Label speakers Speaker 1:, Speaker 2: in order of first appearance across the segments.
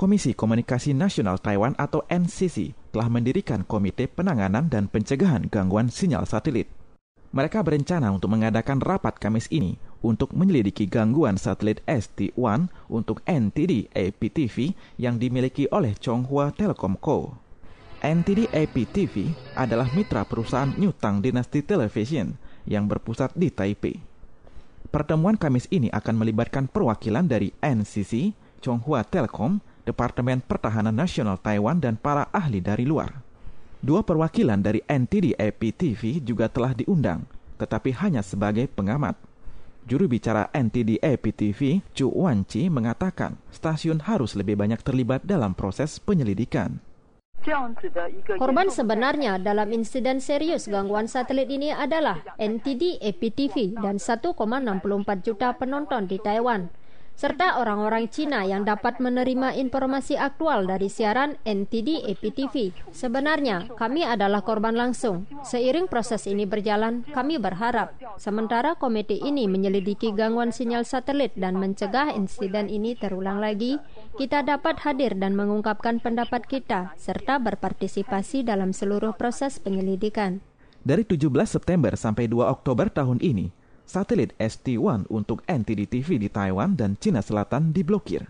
Speaker 1: Komisi Komunikasi Nasional Taiwan atau NCC telah mendirikan Komite Penanganan dan Pencegahan Gangguan Sinyal Satelit. Mereka berencana untuk mengadakan rapat Kamis ini untuk menyelidiki gangguan satelit ST-1 untuk NTD APTV yang dimiliki oleh Chonghua Telecom Co. NTD APTV adalah mitra perusahaan Newtang Dynasty Television yang berpusat di Taipei. Pertemuan Kamis ini akan melibatkan perwakilan dari NCC, Chonghua Telecom, Departemen Pertahanan Nasional Taiwan dan para ahli dari luar. Dua perwakilan dari NTD APTV juga telah diundang, tetapi hanya sebagai pengamat. Juru bicara NTD APTV, Chu Wanchi, mengatakan stasiun harus lebih banyak terlibat dalam proses penyelidikan.
Speaker 2: Korban sebenarnya dalam insiden serius gangguan satelit ini adalah NTD APTV dan 1,64 juta penonton di Taiwan serta orang-orang Cina yang dapat menerima informasi aktual dari siaran NTD EPTV. Sebenarnya, kami adalah korban langsung. Seiring proses ini berjalan, kami berharap. Sementara komite ini menyelidiki gangguan sinyal satelit dan mencegah insiden ini terulang lagi, kita dapat hadir dan mengungkapkan pendapat kita, serta berpartisipasi dalam seluruh proses penyelidikan.
Speaker 1: Dari 17 September sampai 2 Oktober tahun ini, satelit ST-1 untuk NTD-TV di Taiwan dan Cina Selatan diblokir.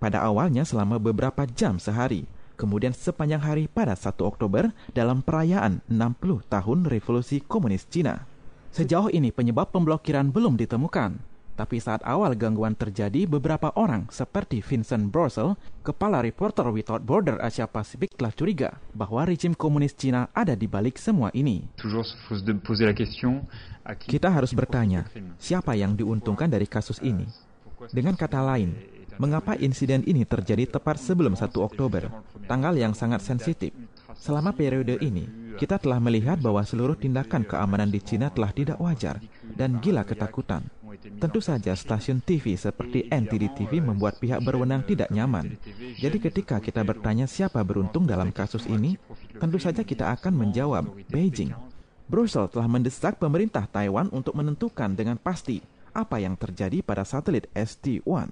Speaker 1: Pada awalnya selama beberapa jam sehari, kemudian sepanjang hari pada 1 Oktober dalam perayaan 60 tahun Revolusi Komunis Cina. Sejauh ini penyebab pemblokiran belum ditemukan. Tapi saat awal gangguan terjadi, beberapa orang seperti Vincent Brussel, kepala reporter Without Border Asia Pasifik telah curiga bahwa rejim komunis Cina ada di balik semua ini. Kita harus bertanya, siapa yang diuntungkan dari kasus ini? Dengan kata lain, mengapa insiden ini terjadi tepat sebelum 1 Oktober, tanggal yang sangat sensitif? Selama periode ini, kita telah melihat bahwa seluruh tindakan keamanan di Cina telah tidak wajar dan gila ketakutan. Tentu saja stasiun TV seperti NTD TV membuat pihak berwenang tidak nyaman. Jadi ketika kita bertanya siapa beruntung dalam kasus ini, tentu saja kita akan menjawab Beijing. Brussel telah mendesak pemerintah Taiwan untuk menentukan dengan pasti apa yang terjadi pada satelit ST-1.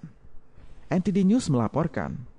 Speaker 1: NTD News melaporkan.